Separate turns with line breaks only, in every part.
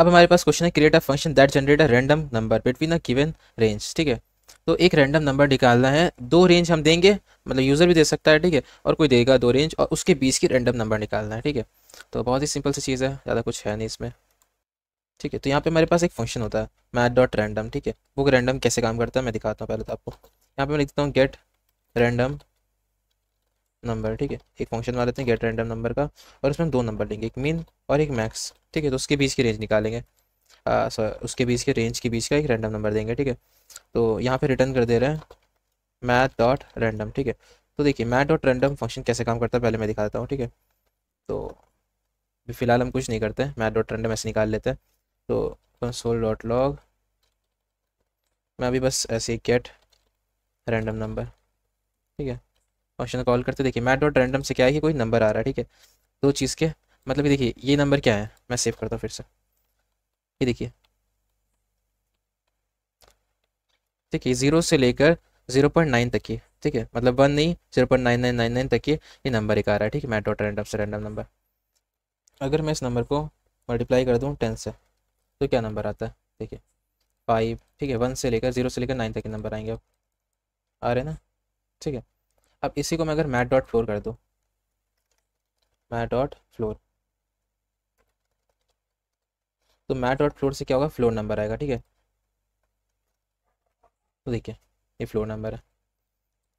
अब हमारे पास क्वेश्चन है create a function that generate a random number between a given range ठीक है तो एक रैंडम नंबर निकालना है दो रेंज हम देंगे मतलब यूज़र भी दे सकता है ठीक है और कोई देगा दो रेंज और उसके बीच की रैंडम नंबर निकालना है ठीक है तो बहुत ही सिंपल सी चीज़ है ज़्यादा कुछ है नहीं इसमें ठीक है तो यहाँ पे हमारे पास एक फंक्शन होता है मैथ डॉट रैंडम ठीक है वो रैंडम कैसे काम करता है मैं दिखाता हूँ पहले तो आपको यहाँ पे मैं लिखता हूँ गेट रैंडम नंबर ठीक है एक फंक्शन मार लेते हैं गेट रैंडम नंबर का और इसमें दो नंबर लेंगे एक मीन और एक मैक्स ठीक है तो उसके बीच की रेंज निकालेंगे सॉरी उसके बीच के रेंज के बीच का एक रैंडम नंबर देंगे ठीक है तो यहाँ पे रिटर्न कर दे रहे हैं मैथ डॉट रैंडम ठीक है तो देखिए मैथ डॉट रैंडम फंक्शन कैसे काम करता है पहले मैं दिखा देता हूँ ठीक है तो फिलहाल हम कुछ नहीं करते हैं मैथ डॉट रैंडम ऐसे निकाल लेते हैं तो कंसोल डॉट लॉग मैं अभी बस ऐसे गेट रैंडम नंबर ठीक है फंक्शन कॉल करते देखिए मैट डॉट रैंडम से क्या है कि कोई नंबर आ रहा है ठीक है दो चीज़ के मतलब देखिए ये नंबर क्या है मैं सेव करता हूँ फिर से ये देखिए ठीक है ज़ीरो से लेकर जीरो पॉइंट नाइन तक की ठीक है मतलब वन नहीं zero point nine nine nine nine तक की ये नंबर एक आ रहा है ठीक है मैट डॉट रैंडम से रैंडम नंबर अगर मैं इस नंबर को मल्टीप्लाई कर दूँ टेन से तो क्या नंबर आता है देखिए फाइव ठीक है वन से लेकर जीरो से लेकर नाइन तक के नंबर आएंगे अब आ रहे ना ठीक है अब इसी को मैं अगर मैट डॉट फ्लोर कर दूँ मैट डॉट फ्लोर तो मैट डॉट फ्लोर से क्या होगा फ्लोर नंबर आएगा ठीक है तो देखिए ये फ्लोर नंबर है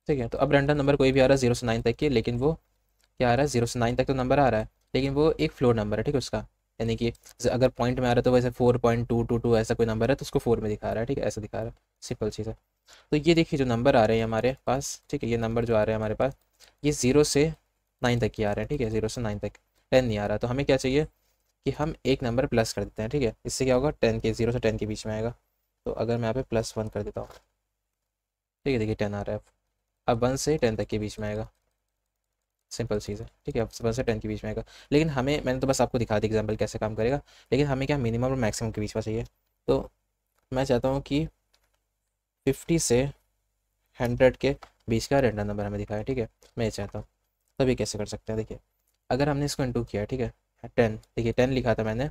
ठीक है तो अब रेंडम नंबर कोई भी आ रहा है जीरो से नाइन तक के लेकिन वो क्या आ रहा है जीरो से नाइन तक तो नंबर आ रहा है लेकिन वो एक फ्लोर नंबर है ठीक है उसका यानी कि अगर पॉइंट में आ रहा है तो वैसे four point two two two ऐसा कोई नंबर है तो उसको फोर में दिखा रहा है ठीक है ऐसा दिखा रहा है सिंपल चीज़ है तो ये देखिए जो नंबर आ रहे हैं हमारे पास ठीक है ये नंबर जो आ रहे हैं हमारे पास ये ज़ीरो से नाइन तक ही आ रहे हैं ठीक है ज़ीरो से नाइन तक टेन नहीं आ रहा तो हमें क्या चाहिए कि हम एक नंबर प्लस कर देते हैं ठीक है इससे क्या होगा टेन के ज़ीरो से टेन के बीच में आएगा तो अगर मैं यहाँ पे प्लस वन कर देता हूँ ठीक है देखिए टेन आ रहा है अब वन से टेन तक के बीच में आएगा सिंपल चीज़ है ठीक है अब वन से टेन के बीच में आएगा लेकिन हमें मैंने तो बस आपको दिखा दी एग्जाम्पल कैसे काम करेगा लेकिन हमें क्या मिनिमम और मैक्सिमम के बीच में चाहिए तो मैं चाहता हूँ कि फिफ्टी से हंड्रेड के बीच का रेंडम नंबर हमें दिखाया ठीक है मैं ये चाहता हूँ तभी कैसे कर सकते हैं देखिए अगर हमने इसको इंटू किया ठीक है टेन देखिए टेन लिखा था मैंने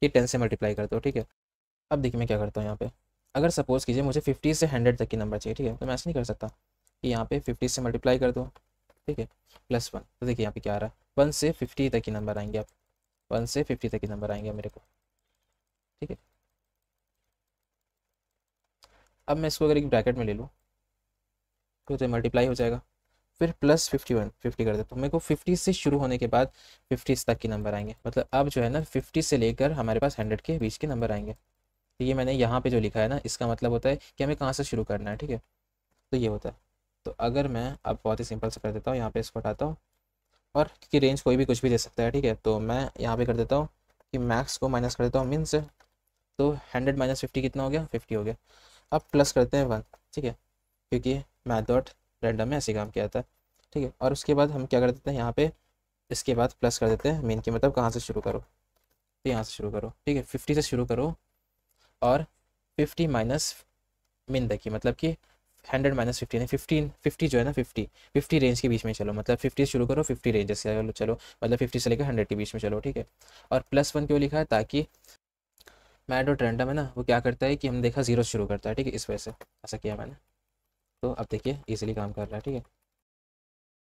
कि टेन से मल्टीप्लाई कर दो ठीक है अब देखिए मैं क्या करता हूँ यहाँ पे अगर सपोज़ कीजिए मुझे फिफ्टी से हंड्रेड तक की नंबर चाहिए ठीक है तो मैं ऐसा नहीं कर सकता कि यहाँ पे फिफ्टी से मल्टीप्लाई कर दो ठीक है प्लस वन तो देखिए यहाँ पे क्या आ रहा है वन से फिफ्टी तक की नंबर आएंगे आप वन से फिफ्टी तक की नंबर आएंगे मेरे को ठीक है अब मैं इसको अगर एक ब्रैकेट में ले लूँ तो तो मल्टीप्लाई हो जाएगा फिर प्लस फिफ्टी वन फिफ्टी कर देता तो हूँ मेरे को फिफ्टी से शुरू होने के बाद फिफ्टीज तक के नंबर आएंगे मतलब अब जो है ना फिफ्टी से लेकर हमारे पास हंड्रेड के बीच के नंबर आएंगे तो ये मैंने यहाँ पे जो लिखा है ना इसका मतलब होता है कि हमें कहाँ से शुरू करना है ठीक है तो ये होता है तो अगर मैं अब बहुत ही सिंपल से कर देता हूँ यहाँ पर इसको हटाता हूँ और क्योंकि रेंज कोई भी कुछ भी दे सकता है ठीक है तो मैं यहाँ पे कर देता हूँ कि मैक्स को माइनस कर देता हूँ मीन्स से तो हंड्रेड माइनस फिफ्टी कितना हो गया फिफ्टी हो गया अब प्लस करते हैं वन ठीक है क्योंकि मैथ डॉट रैंडम में ऐसे काम किया था ठीक है और उसके बाद हम क्या कर देते हैं यहाँ पे इसके बाद प्लस कर देते हैं मेन के मतलब कहाँ से शुरू करो तो यहाँ से शुरू करो ठीक है फिफ्टी से शुरू करो और फिफ्टी माइनस मेन देखिए मतलब कि हंड्रेड माइनस फिफ्टी नहीं फिफ्टीन फिफ्टी जो है ना फिफ्टी फिफ्टी रेंज के बीच में चलो मतलब फिफ्टी शुरू करो फिफ्टी रेंजेस चलो मतलब फिफ्टी से लेकर हंड्रेड के बीच में चलो ठीक है और प्लस वन क्यों लिखा है ताकि मैड और ट्रेंडम है ना वो क्या करता है कि हम देखा जीरो शुरू करता है ठीक है इस वजह से ऐसा किया मैंने तो अब देखिए इजीली काम कर रहा है ठीक है